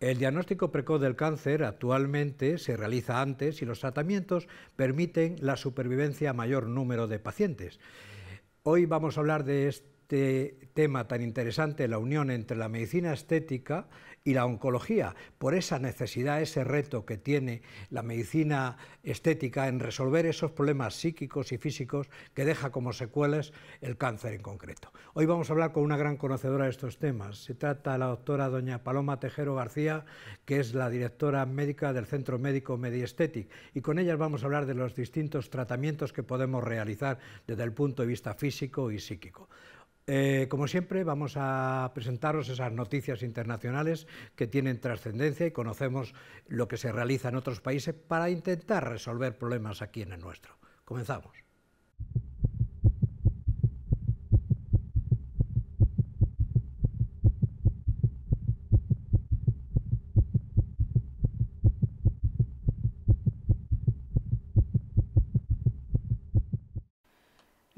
El diagnóstico precoz del cáncer actualmente se realiza antes y los tratamientos permiten la supervivencia a mayor número de pacientes. Hoy vamos a hablar de este este tema tan interesante, la unión entre la medicina estética y la oncología, por esa necesidad, ese reto que tiene la medicina estética en resolver esos problemas psíquicos y físicos que deja como secuelas el cáncer en concreto. Hoy vamos a hablar con una gran conocedora de estos temas. Se trata de la doctora doña Paloma Tejero García, que es la directora médica del Centro Médico Mediestetic, y con ella vamos a hablar de los distintos tratamientos que podemos realizar desde el punto de vista físico y psíquico. Eh, como siempre, vamos a presentaros esas noticias internacionales que tienen trascendencia y conocemos lo que se realiza en otros países para intentar resolver problemas aquí en el nuestro. Comenzamos.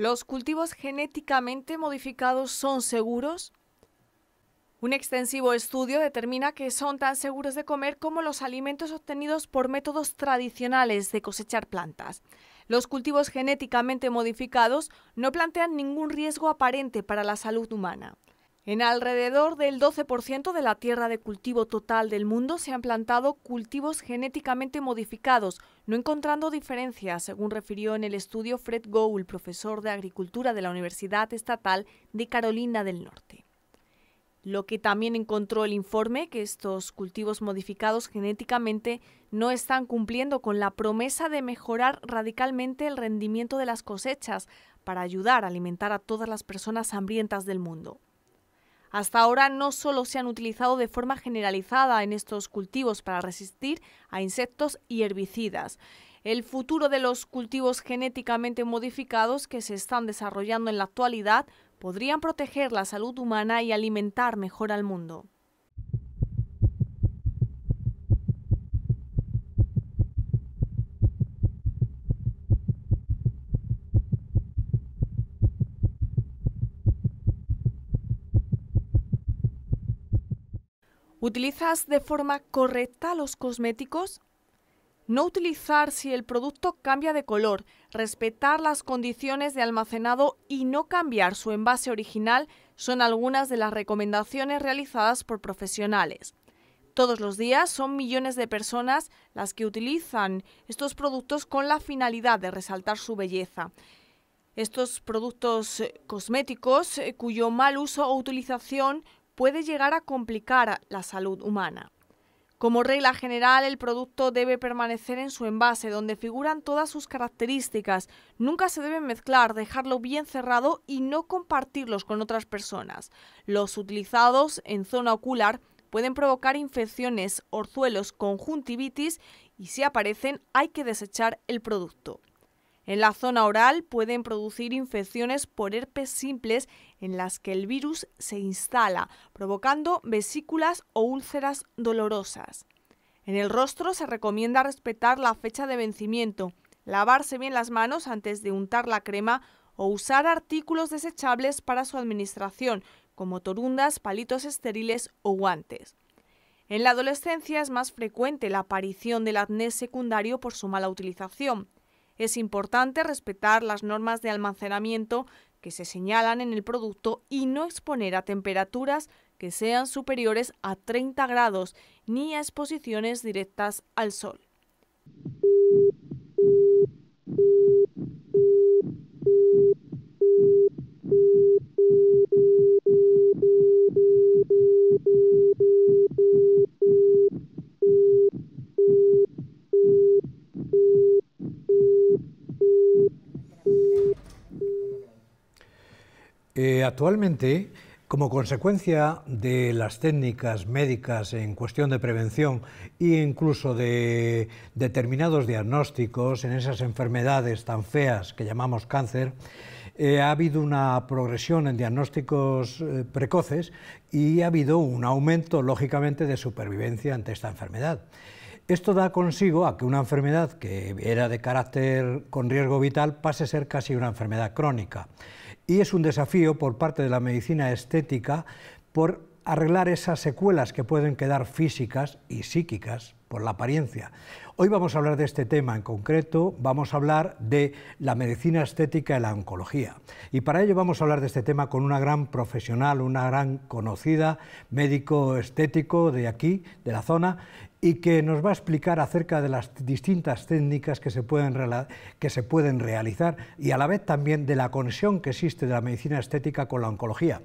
¿Los cultivos genéticamente modificados son seguros? Un extensivo estudio determina que son tan seguros de comer como los alimentos obtenidos por métodos tradicionales de cosechar plantas. Los cultivos genéticamente modificados no plantean ningún riesgo aparente para la salud humana. En alrededor del 12% de la tierra de cultivo total del mundo se han plantado cultivos genéticamente modificados, no encontrando diferencias, según refirió en el estudio Fred Gould, profesor de Agricultura de la Universidad Estatal de Carolina del Norte. Lo que también encontró el informe, que estos cultivos modificados genéticamente no están cumpliendo con la promesa de mejorar radicalmente el rendimiento de las cosechas para ayudar a alimentar a todas las personas hambrientas del mundo. Hasta ahora no solo se han utilizado de forma generalizada en estos cultivos para resistir a insectos y herbicidas. El futuro de los cultivos genéticamente modificados que se están desarrollando en la actualidad podrían proteger la salud humana y alimentar mejor al mundo. ¿Utilizas de forma correcta los cosméticos? No utilizar si el producto cambia de color, respetar las condiciones de almacenado y no cambiar su envase original son algunas de las recomendaciones realizadas por profesionales. Todos los días son millones de personas las que utilizan estos productos con la finalidad de resaltar su belleza. Estos productos eh, cosméticos eh, cuyo mal uso o utilización puede llegar a complicar la salud humana. Como regla general, el producto debe permanecer en su envase, donde figuran todas sus características. Nunca se deben mezclar, dejarlo bien cerrado y no compartirlos con otras personas. Los utilizados en zona ocular pueden provocar infecciones, orzuelos, conjuntivitis y si aparecen hay que desechar el producto. En la zona oral pueden producir infecciones por herpes simples en las que el virus se instala, provocando vesículas o úlceras dolorosas. En el rostro se recomienda respetar la fecha de vencimiento, lavarse bien las manos antes de untar la crema o usar artículos desechables para su administración, como torundas, palitos estériles o guantes. En la adolescencia es más frecuente la aparición del acné secundario por su mala utilización. Es importante respetar las normas de almacenamiento que se señalan en el producto y no exponer a temperaturas que sean superiores a 30 grados ni a exposiciones directas al sol. Eh, actualmente, como consecuencia de las técnicas médicas en cuestión de prevención e incluso de determinados diagnósticos en esas enfermedades tan feas que llamamos cáncer, eh, ha habido una progresión en diagnósticos eh, precoces y ha habido un aumento, lógicamente, de supervivencia ante esta enfermedad. Esto da consigo a que una enfermedad que era de carácter con riesgo vital pase a ser casi una enfermedad crónica y es un desafío por parte de la medicina estética por arreglar esas secuelas que pueden quedar físicas y psíquicas por la apariencia. Hoy vamos a hablar de este tema en concreto, vamos a hablar de la medicina estética y la oncología. Y para ello vamos a hablar de este tema con una gran profesional, una gran conocida, médico estético de aquí, de la zona, y que nos va a explicar acerca de las distintas técnicas que se, pueden, que se pueden realizar y a la vez también de la conexión que existe de la medicina estética con la oncología.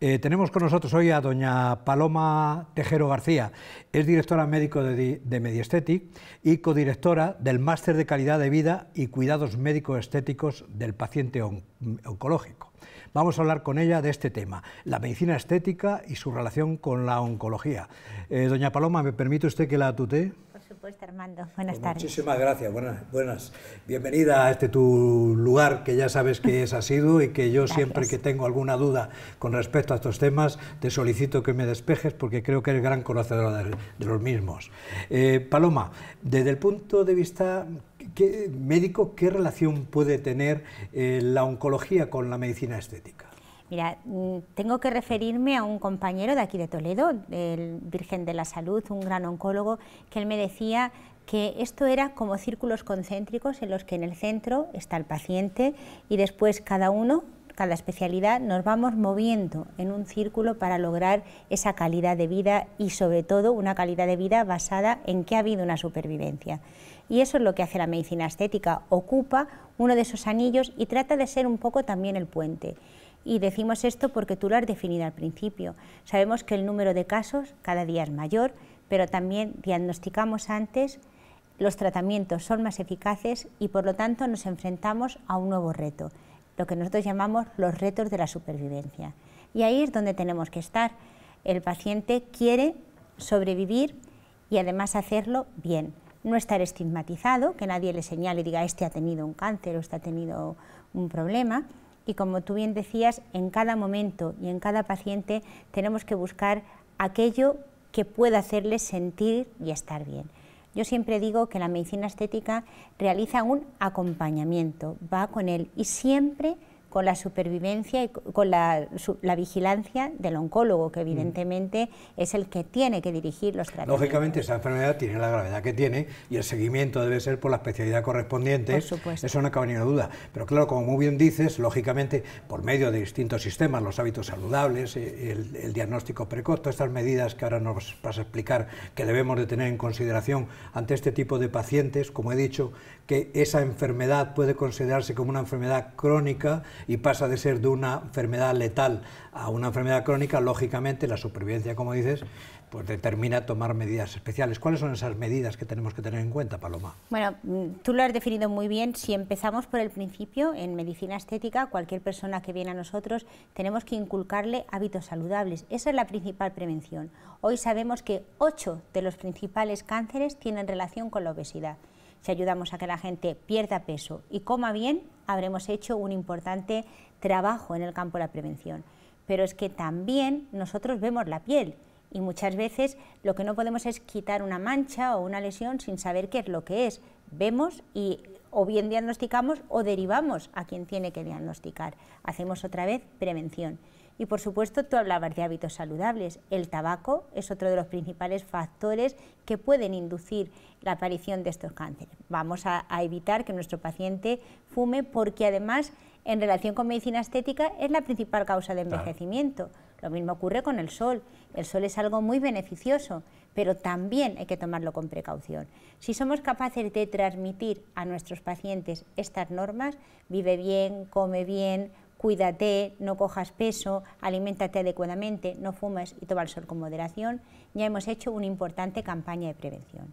Eh, tenemos con nosotros hoy a doña Paloma Tejero García. Es directora médico de, de Mediestetic y codirectora del Máster de Calidad de Vida y Cuidados Médicos Estéticos del Paciente Oncológico. Vamos a hablar con ella de este tema, la medicina estética y su relación con la oncología. Eh, doña Paloma, ¿me permite usted que la tutee? supuesto, Armando. Buenas pues tardes. Muchísimas gracias, buenas, Bienvenida a este tu lugar que ya sabes que es asiduo y que yo siempre que tengo alguna duda con respecto a estos temas te solicito que me despejes porque creo que eres gran conocedora de, los mismos. Eh, Paloma, desde el punto de vista ¿qué, médico, ¿qué relación puede tener eh, la oncología con la medicina estética? Mira, mm, tengo que referirme a un compañero de aquí de Toledo, el Virgen de la Salud, un gran oncólogo, que él me decía que esto era como círculos concéntricos en los que en el centro está el paciente y después cada uno, cada especialidad, nos vamos moviendo en un círculo para lograr esa calidad de vida y sobre todo una calidad de vida basada en que ha habido una supervivencia. Y eso es lo que hace la medicina estética, ocupa uno de esos anillos y trata de ser un poco también el puente. Y decimos esto porque tú lo has definido al principio. Sabemos que el número de casos cada día es mayor, pero también diagnosticamos antes, los tratamientos son más eficaces y por lo tanto nos enfrentamos a un nuevo reto, lo que nosotros llamamos los retos de la supervivencia. Y ahí es donde tenemos que estar. El paciente quiere sobrevivir y además hacerlo bien no estar estigmatizado, que nadie le señale y diga este ha tenido un cáncer o este ha tenido un problema. Y como tú bien decías, en cada momento y en cada paciente tenemos que buscar aquello que pueda hacerle sentir y estar bien. Yo siempre digo que la medicina estética realiza un acompañamiento, va con él y siempre con la supervivencia y con la, vigilancia del oncólogo, que evidentemente mm. es el que tiene que dirigir los tratamientos. Lógicamente, esa enfermedad tiene la gravedad que tiene y el seguimiento debe ser por la especialidad correspondiente. Eso no cabe ninguna duda. Pero claro, como muy bien dices, lógicamente, por medio de distintos sistemas, los hábitos saludables, eh, el, el diagnóstico precoz, todas estas medidas que ahora nos vas a explicar que debemos de tener en consideración ante este tipo de pacientes, como he dicho, que esa enfermedad puede considerarse como una enfermedad crónica y pasa de ser de una enfermedad letal a una enfermedad crónica, lógicamente la supervivencia, como dices, pues determina tomar medidas especiales. ¿Cuáles son esas medidas que tenemos que tener en cuenta, Paloma? Bueno, mm, tú lo has definido muy bien. Si empezamos por el principio, en medicina estética, cualquier persona que viene a nosotros, tenemos que inculcarle hábitos saludables. Esa es la principal prevención. Hoy sabemos que ocho de los principales cánceres tienen relación con la obesidad. Si ayudamos a que la gente pierda peso y coma bien, habremos hecho un importante trabajo en el campo de la prevención. Pero es que también nosotros vemos la piel y muchas veces lo que no podemos es quitar una mancha o una lesión sin saber qué es lo que es. Vemos y o bien diagnosticamos o derivamos a quien tiene que diagnosticar. Hacemos otra vez prevención. Y por supuesto, tú hablabas de hábitos saludables. El tabaco es otro de los principales factores que pueden inducir la aparición de estos cánceres. Vamos a, evitar que nuestro paciente fume porque además en relación con medicina estética es la principal causa de envejecimiento. Lo mismo ocurre con el sol. El sol es algo muy beneficioso, pero también hay que tomarlo con precaución. Si somos capaces de transmitir a nuestros pacientes estas normas, vive bien, come bien, cuídate, no cojas peso, aliméntate adecuadamente, no fumes y toma el sol con moderación, ya hemos hecho una importante campaña de prevención.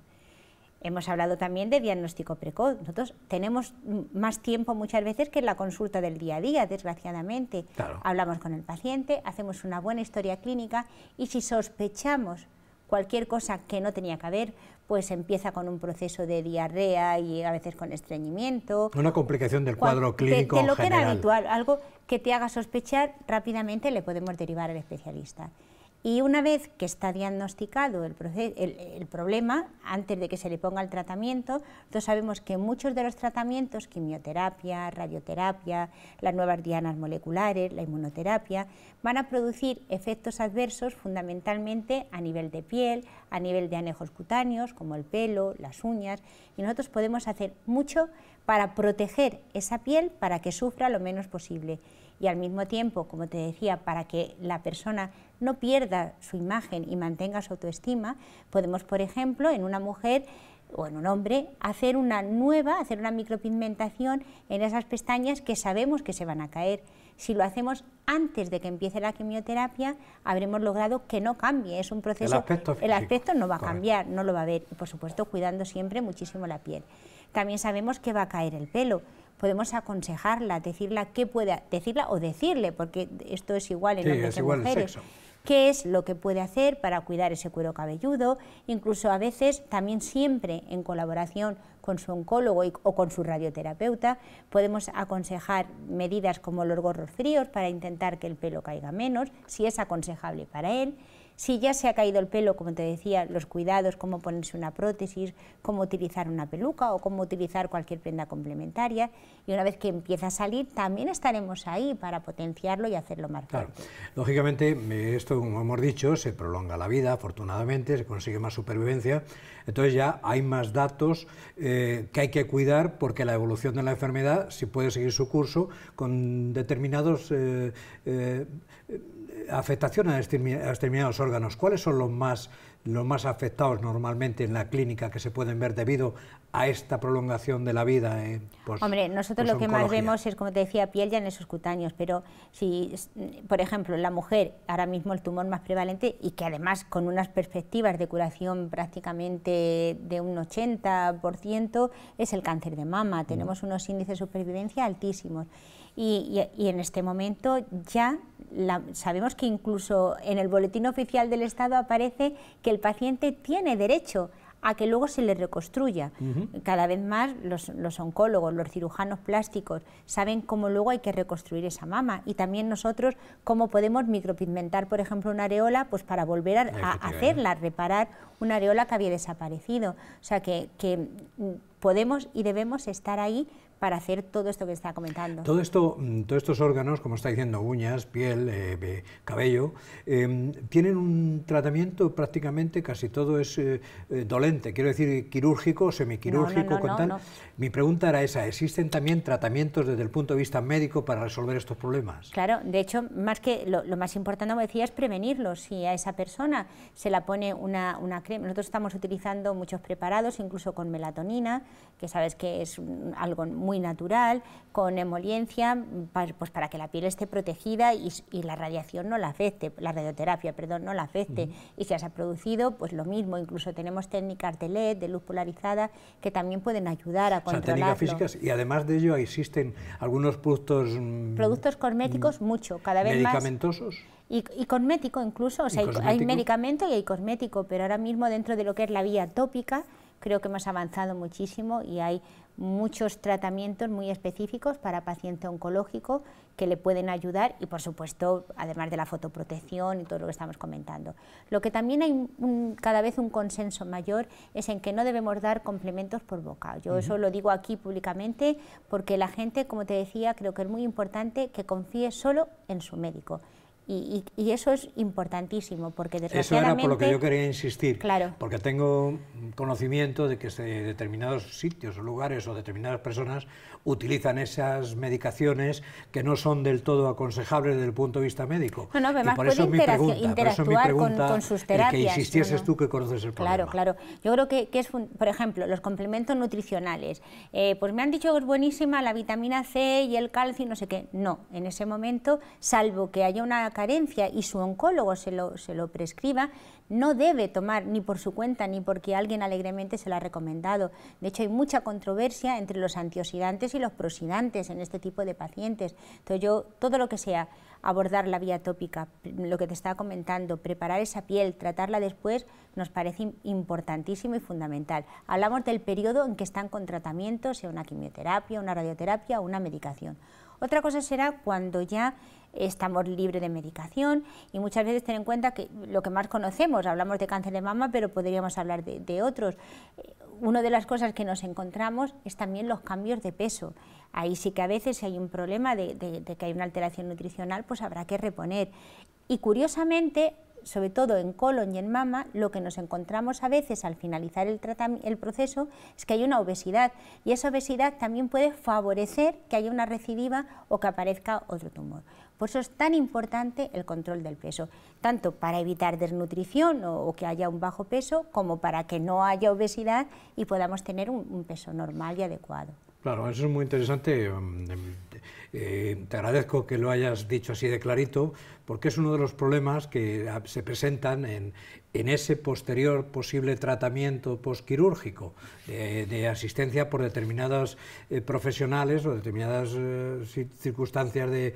Hemos hablado también de diagnóstico precoz. Nosotros tenemos más tiempo muchas veces que en la consulta del día a día, desgraciadamente. Hablamos con el paciente, hacemos una buena historia clínica y si sospechamos cualquier cosa que no tenía que haber, pues empieza con un proceso de diarrea y a veces con estreñimiento. Una complicación del cuadro clínico. De, lo que era habitual, algo que te haga sospechar, rápidamente le podemos derivar al especialista. Y una vez que está diagnosticado el, problema, antes de que se le ponga el tratamiento, nosotros sabemos que muchos de los tratamientos, quimioterapia, radioterapia, las nuevas dianas moleculares, la inmunoterapia, van a producir efectos adversos fundamentalmente a nivel de piel, a nivel de anejos cutáneos, como el pelo, las uñas, y nosotros podemos hacer mucho para proteger esa piel para que sufra lo menos posible y al mismo tiempo, como te decía, para que la persona no pierda su imagen y mantenga su autoestima, podemos, por ejemplo, en una mujer o en un hombre, hacer una nueva, hacer una micropigmentación en esas pestañas que sabemos que se van a caer. Si lo hacemos antes de que empiece la quimioterapia, habremos logrado que no cambie. Es un proceso. El aspecto, no va a cambiar, no lo va a ver. por supuesto, cuidando siempre muchísimo la piel. También sabemos que va a caer el pelo podemos aconsejarla, decirla qué puede, decirla o decirle, porque esto es igual en sí, mujeres. qué es lo que puede hacer para cuidar ese cuero cabelludo, incluso a veces también siempre en colaboración con su oncólogo o con su radioterapeuta, podemos aconsejar medidas como los gorros fríos para intentar que el pelo caiga menos, si es aconsejable para él. Si ya se ha caído el pelo, como te decía, los cuidados, cómo ponerse una prótesis, cómo utilizar una peluca o cómo utilizar cualquier prenda complementaria. Y una vez que empieza a salir, también estaremos ahí para potenciarlo y hacerlo más claro. Lógicamente, esto, como hemos dicho, se prolonga la vida, afortunadamente, se consigue más supervivencia. Entonces ya hay más datos eh, que hay que cuidar porque la evolución de la enfermedad, si puede seguir su curso, con determinados... Eh, eh, afectación a, determinados órganos, ¿cuáles son los más, los más afectados normalmente en la clínica que se pueden ver debido a esta prolongación de la vida? Pues, Hombre, nosotros pues lo que más vemos es, como te decía, piel ya en esos cutáneos, pero si, por ejemplo, la mujer, ahora mismo el tumor más prevalente y que además con unas perspectivas de curación prácticamente de un 80% es el cáncer de mama, mm. tenemos unos índices de supervivencia altísimos y, en este momento ya sabemos que incluso en el boletín oficial del Estado aparece que el paciente tiene derecho a que luego se le reconstruya. Cada vez más los, oncólogos, los cirujanos plásticos saben cómo luego hay que reconstruir esa mama y también nosotros cómo podemos micropigmentar, por ejemplo, una areola pues para volver a, hacerla, reparar una areola que había desaparecido. O sea que, que podemos y debemos estar ahí para hacer todo esto que está comentando. Todo esto, mm, todos estos órganos, como está diciendo, uñas, piel, eh, cabello, em, tienen un tratamiento prácticamente, casi todo es eh, eh, dolente, quiero decir quirúrgico, semiquirúrgico, quirúrgico... con tal. Mi pregunta era esa, ¿existen también tratamientos desde el punto de vista médico para resolver estos problemas? Claro, de hecho, más que lo, más importante, como decía, es prevenirlo. Si a esa persona se la pone una, una crema, nosotros estamos utilizando muchos preparados, incluso con melatonina, que sabes que es algo muy muy natural, con emoliencia, pues para que la piel esté protegida y, la radiación no la afecte, la radioterapia, perdón, no la afecte. Y si se ha producido, pues lo mismo. Incluso tenemos técnicas de LED, de luz polarizada, que también pueden ayudar a controlar. O físicas y además de ello existen algunos productos... Mm, productos cosméticos, mm, mucho, cada vez más... ¿Medicamentosos? Y, y, cosmético incluso, o sea, hay, hay medicamento y hay cosmético, pero ahora mismo dentro de lo que es la vía tópica, creo que hemos avanzado muchísimo y hay muchos tratamientos muy específicos para paciente oncológico que le pueden ayudar y por supuesto además de la fotoprotección y todo lo que estamos comentando. Lo que también hay cada vez un consenso mayor es en que no debemos dar complementos por boca. Yo eso lo digo aquí públicamente porque la gente, como te decía, creo que es muy importante que confíe solo en su médico. Y, eso es importantísimo, porque repente Eso era por lo que yo quería insistir, claro. porque tengo conocimiento de que este, determinados sitios o lugares o determinadas personas utilizan esas medicaciones que no son del todo aconsejables desde el punto de vista médico. además y por, eso interactuar con, sus terapias. que insistieses tú que conoces el problema. Claro, claro. Yo creo que, es, por ejemplo, los complementos nutricionales. Eh, pues me han dicho que es buenísima la vitamina C y el calcio y no sé qué. No, en ese momento, salvo que haya una y su oncólogo se lo, se lo prescriba, no debe tomar ni por su cuenta ni porque alguien alegremente se lo ha recomendado. De hecho, hay mucha controversia entre los antioxidantes y los prosidantes en este tipo de pacientes. Entonces, yo, todo lo que sea abordar la vía tópica, lo que te estaba comentando, preparar esa piel, tratarla después, nos parece importantísimo y fundamental. Hablamos del periodo en que están con tratamiento, sea una quimioterapia, una radioterapia o una medicación. Otra cosa será cuando ya estamos libres de medicación y muchas veces ten en cuenta que lo que más conocemos, hablamos de cáncer de mama, pero podríamos hablar de, otros. Eh, una de las cosas que nos encontramos es también los cambios de peso. Ahí sí que a veces si hay un problema de, que hay una alteración nutricional, pues habrá que reponer. Y curiosamente, sobre todo en colon y en mama, lo que nos encontramos a veces al finalizar el, el, proceso es que hay una obesidad y esa obesidad también puede favorecer que haya una recidiva o que aparezca otro tumor. Por eso es tan importante el control del peso, tanto para evitar desnutrición o, que haya un bajo peso, como para que no haya obesidad y podamos tener un peso normal y adecuado. Claro, eso es muy interesante. Mm, eh, te agradezco que lo hayas dicho así de clarito, porque es uno de los problemas que ah, se presentan en, en ese posterior posible tratamiento posquirúrgico eh, de asistencia por determinadas eh, profesionales o determinadas circunstancias de...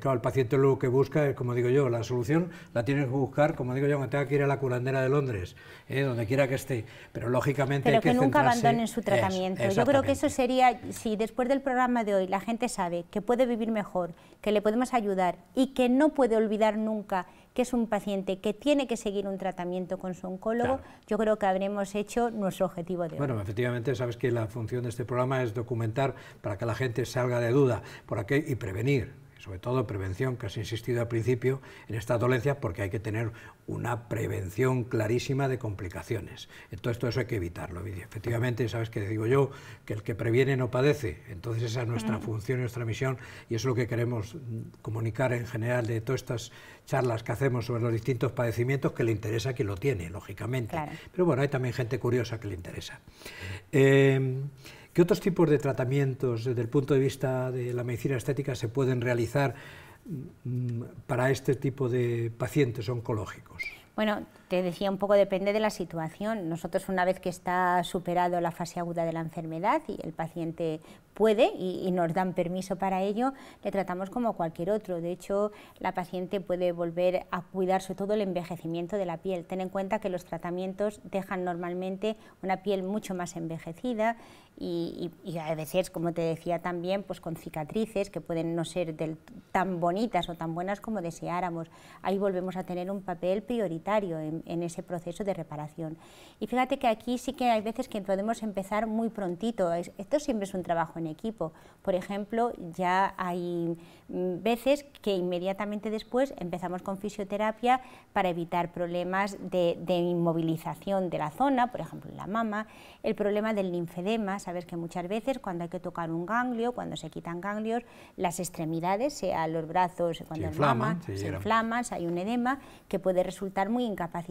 claro, el paciente lo que busca como digo yo, la solución la tienes que buscar, como digo yo, aunque tenga que ir a la curandera de Londres, donde quiera que esté, pero lógicamente... que, que nunca abandonen su tratamiento. yo creo que eso sería, si después del programa de hoy la gente sabe que puede puede vivir mejor, que le podemos ayudar y que no puede olvidar nunca que es un paciente que tiene que seguir un tratamiento con su oncólogo, yo creo que habremos hecho nuestro objetivo de hoy. Bueno, efectivamente, sabes que la función de este programa es documentar para que la gente salga de duda por aquí y prevenir sobre todo prevención, que has insistido al principio, en estas dolencias, porque hay que tener una prevención clarísima de complicaciones. Entonces, todo eso hay que evitarlo. Y efectivamente, sabes que digo yo, que el que previene no padece. Entonces, esa es nuestra función, nuestra misión, y eso es lo que queremos comunicar en general de todas estas charlas que hacemos sobre los distintos padecimientos que le interesa que lo tiene, lógicamente. Pero bueno, hay también gente curiosa que le interesa. Em, ¿Qué otros tipos de tratamientos desde el punto de vista de la medicina estética se pueden realizar mm, para este tipo de pacientes oncológicos? Bueno, te decía un poco, depende de la situación. Nosotros una vez que está superado la fase aguda de la enfermedad y el paciente puede y, nos dan permiso para ello, le tratamos como cualquier otro. De hecho, la paciente puede volver a cuidar sobre todo el envejecimiento de la piel. Ten en cuenta que los tratamientos dejan normalmente una piel mucho más envejecida y, a veces, como te decía también, pues con cicatrices que pueden no ser tan bonitas o tan buenas como deseáramos. Ahí volvemos a tener un papel prioritario en ese proceso de reparación. Y fíjate que aquí sí que hay veces que podemos empezar muy prontito. Esto siempre es un trabajo en equipo. Por ejemplo, ya hay mm, veces que inmediatamente después empezamos con fisioterapia para evitar problemas de, inmovilización de la zona, por ejemplo, la mama, el problema del linfedema. Sabes que muchas veces cuando hay que tocar un ganglio, cuando se quitan ganglios, las extremidades, sea los brazos, cuando se inflaman, se, inflaman, hay un edema que puede resultar muy incapacitante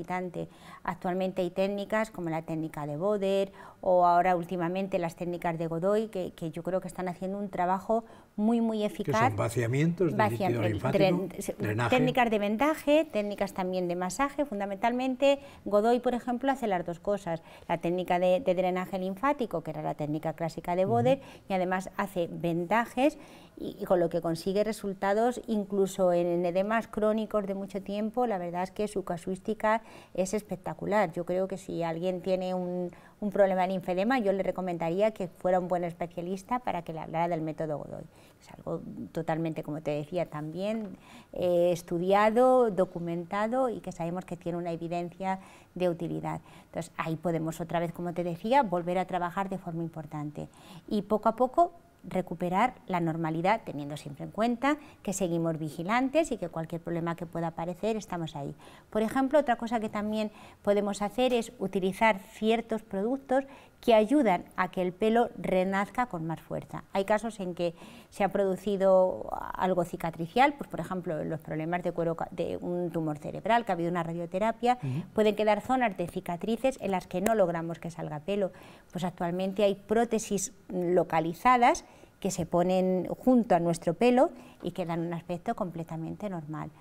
Actualmente hay técnicas como la técnica de Boder o ahora últimamente las técnicas de Godoy, que, que yo creo que están haciendo un trabajo muy, muy eficaz. ¿Qué son vaciamientos eh, Técnicas de vendaje, técnicas también de masaje, fundamentalmente Godoy, por ejemplo, hace las dos cosas, la técnica de, drenaje linfático, que era la técnica clásica de Boder, y además hace vendajes y, con lo que consigue resultados incluso en edemas crónicos de mucho tiempo, la verdad es que su casuística es espectacular. Yo creo que si alguien tiene un un problema en linfedema, yo le recomendaría que fuera un buen especialista para que le hablara del método Godoy. Es algo totalmente, como te decía, también eh, estudiado, documentado y que sabemos que tiene una evidencia de utilidad. Entonces, ahí podemos otra vez, como te decía, volver a trabajar de forma importante. Y poco a poco recuperar la normalidad, teniendo siempre en cuenta que seguimos vigilantes y que cualquier problema que pueda aparecer estamos ahí. Por ejemplo, otra cosa que también podemos hacer es utilizar ciertos productos que ayudan a que el pelo renazca con más fuerza. Hay casos en que se ha producido algo cicatricial, pues por ejemplo los problemas de cuero de un tumor cerebral, que ha habido una radioterapia, pueden quedar zonas de cicatrices en las que no logramos que salga pelo. Pues actualmente hay prótesis localizadas que se ponen junto a nuestro pelo y que dan un aspecto completamente normal.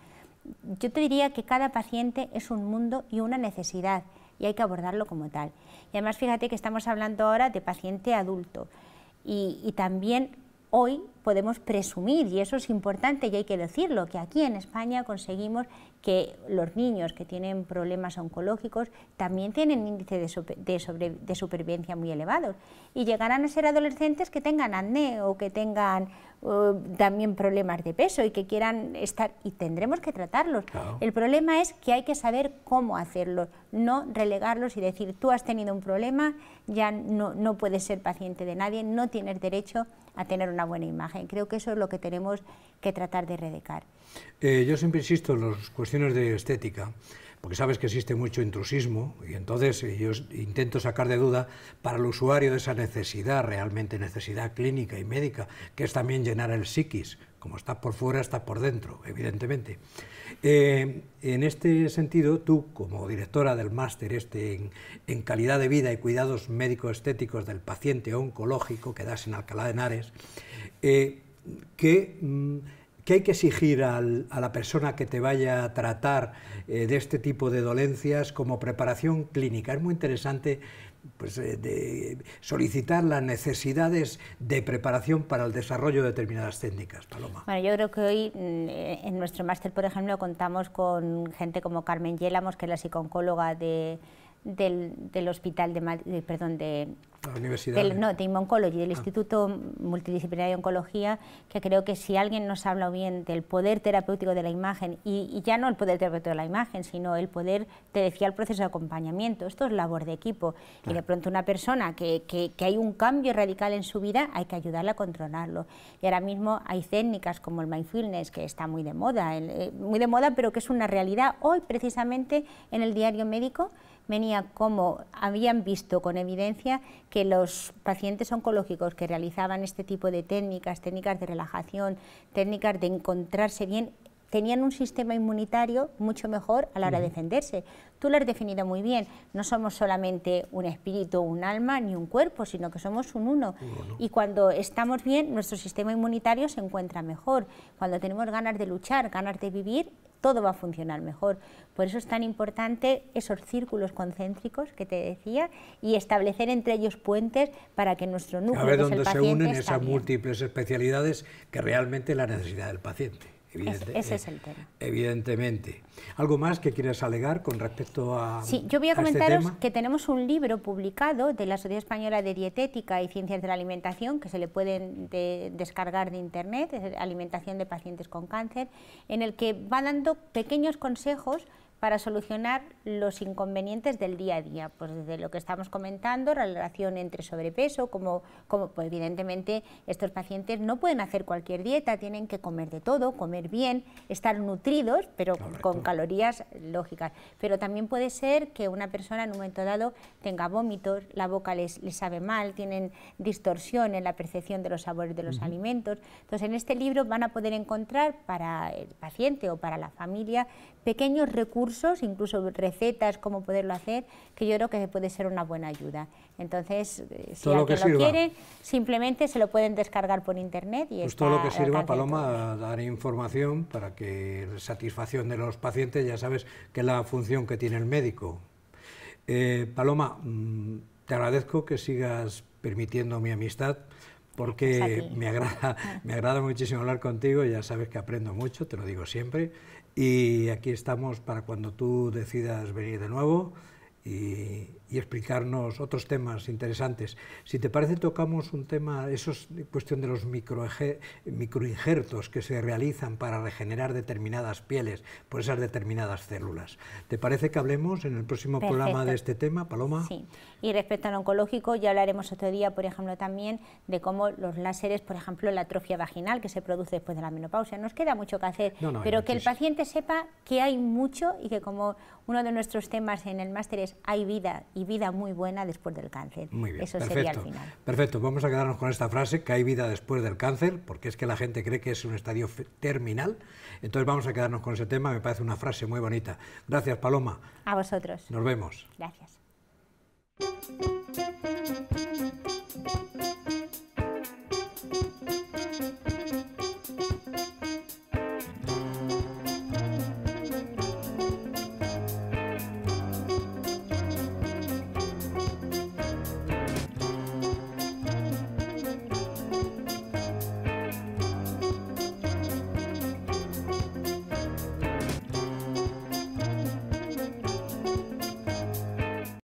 Yo te diría que cada paciente es un mundo y una necesidad y hay que abordarlo como tal. Y además fíjate que estamos hablando ahora de paciente adulto y, también hoy podemos presumir, y eso es importante y hay que decirlo, que aquí en España conseguimos que los niños que tienen problemas oncológicos también tienen índice de, de supervivencia muy elevado y llegarán a ser adolescentes que tengan acné o que tengan también problemas de peso y que quieran estar, y tendremos que tratarlos. El problema es que hay que saber cómo hacerlo, no relegarlos y decir, tú has tenido un problema, ya no, puedes ser paciente de nadie, no tienes derecho a tener una buena imagen. Creo que eso es lo que tenemos que tratar de redecar. Eh, yo siempre insisto en las cuestiones de estética porque sabes que existe mucho intrusismo y entonces yo intento sacar de duda para el usuario de esa necesidad, realmente necesidad clínica y médica, que es también llenar el psiquis, como está por fuera, está por dentro, evidentemente. Eh, en este sentido, tú, como directora del máster este en, calidad de vida y cuidados médico-estéticos del paciente oncológico que das en Alcalá de Henares, eh, que... Mm, ¿Qué hay que exigir a la persona que te vaya a tratar eh, de este tipo de dolencias como preparación clínica? Es muy interesante pues, eh, solicitar las necesidades de preparación para el desarrollo de determinadas técnicas, Paloma. Bueno, yo creo que hoy mm, en nuestro máster, por ejemplo, contamos con gente como Carmen Yélamos, que es la psiconcóloga de del, hospital de, perdón, de la universidad. Del, no, de Oncology, del ah. Instituto Multidisciplinario de Oncología, que creo que si alguien nos habla bien del poder terapéutico de la imagen, y, ya no el poder terapéutico de la imagen, sino el poder, te decía, el proceso de acompañamiento, esto es labor de equipo. Y de pronto una persona que, que, hay un cambio radical en su vida, hay que ayudarla a controlarlo. Y ahora mismo hay técnicas como el mindfulness, que está muy de moda, eh, muy de moda, pero que es una realidad hoy precisamente en el diario médico venía como habían visto con evidencia que los pacientes oncológicos que realizaban este tipo de técnicas, técnicas de relajación, técnicas de encontrarse bien, tenían un sistema inmunitario mucho mejor a la hora de defenderse. Tú lo has definido muy bien, no somos solamente un espíritu, un alma ni un cuerpo, sino que somos un uno. Y cuando estamos bien, nuestro sistema inmunitario se encuentra mejor. Cuando tenemos ganas de luchar, ganas de vivir, todo va a funcionar mejor. Por eso es tan importante esos círculos concéntricos que te decía y establecer entre ellos puentes para que nuestro núcleo... A ver dónde se unen esas múltiples especialidades que realmente la necesidad del paciente ese eh, es el tema. Evidentemente. ¿Algo más que quieras alegar con respecto a... Sí, yo voy a, este comentaros que tenemos un libro publicado de la Sociedad Española de Dietética y Ciencias de la Alimentación, que se le pueden descargar de Internet, Alimentación de Pacientes con Cáncer, en el que va dando pequeños consejos para solucionar los inconvenientes del día a día, pues desde lo que estamos comentando, la relación entre sobrepeso, como, como pues evidentemente estos pacientes no pueden hacer cualquier dieta, tienen que comer de todo, comer bien, estar nutridos, pero con calorías lógicas. Pero también puede ser que una persona en un momento dado tenga vómitos, la boca les, sabe mal, tienen distorsión en la percepción de los sabores de los alimentos. Entonces en este libro van a poder encontrar para el paciente o para la familia pequeños recursos, incluso recetas, cómo poderlo hacer, que yo creo que puede ser una buena ayuda. Entonces, eh, si alguien lo, quiere, simplemente se lo pueden descargar por internet y pues todo lo que sirva, Paloma, dar información para que la satisfacción de los pacientes, ya sabes que es la función que tiene el médico. Eh, Paloma, mm, te agradezco que sigas permitiendo mi amistad porque pues me agrada, me agrada muchísimo hablar contigo, ya sabes que aprendo mucho, te lo digo siempre, y aquí estamos para cuando tú decidas venir de nuevo y, y explicarnos otros temas interesantes. Si te parece, tocamos un tema, eso es cuestión de los microinjertos que se realizan para regenerar determinadas pieles por esas determinadas células. ¿Te parece que hablemos en el próximo programa de este tema, Paloma? Sí, y respecto al oncológico, ya hablaremos otro día, por ejemplo, también de cómo los láseres, por ejemplo, la atrofia vaginal que se produce después de la menopausia. Nos queda mucho que hacer, pero que el paciente sepa que hay mucho y que como uno de nuestros temas en el máster es hay vida y vida muy buena después del cáncer. Eso sería el final. Perfecto, vamos a quedarnos con esta frase, que hay vida después del cáncer, porque es que la gente cree que es un estadio terminal. Entonces vamos a quedarnos con ese tema, me parece una frase muy bonita. Gracias, Paloma. A vosotros. Nos vemos. Gracias.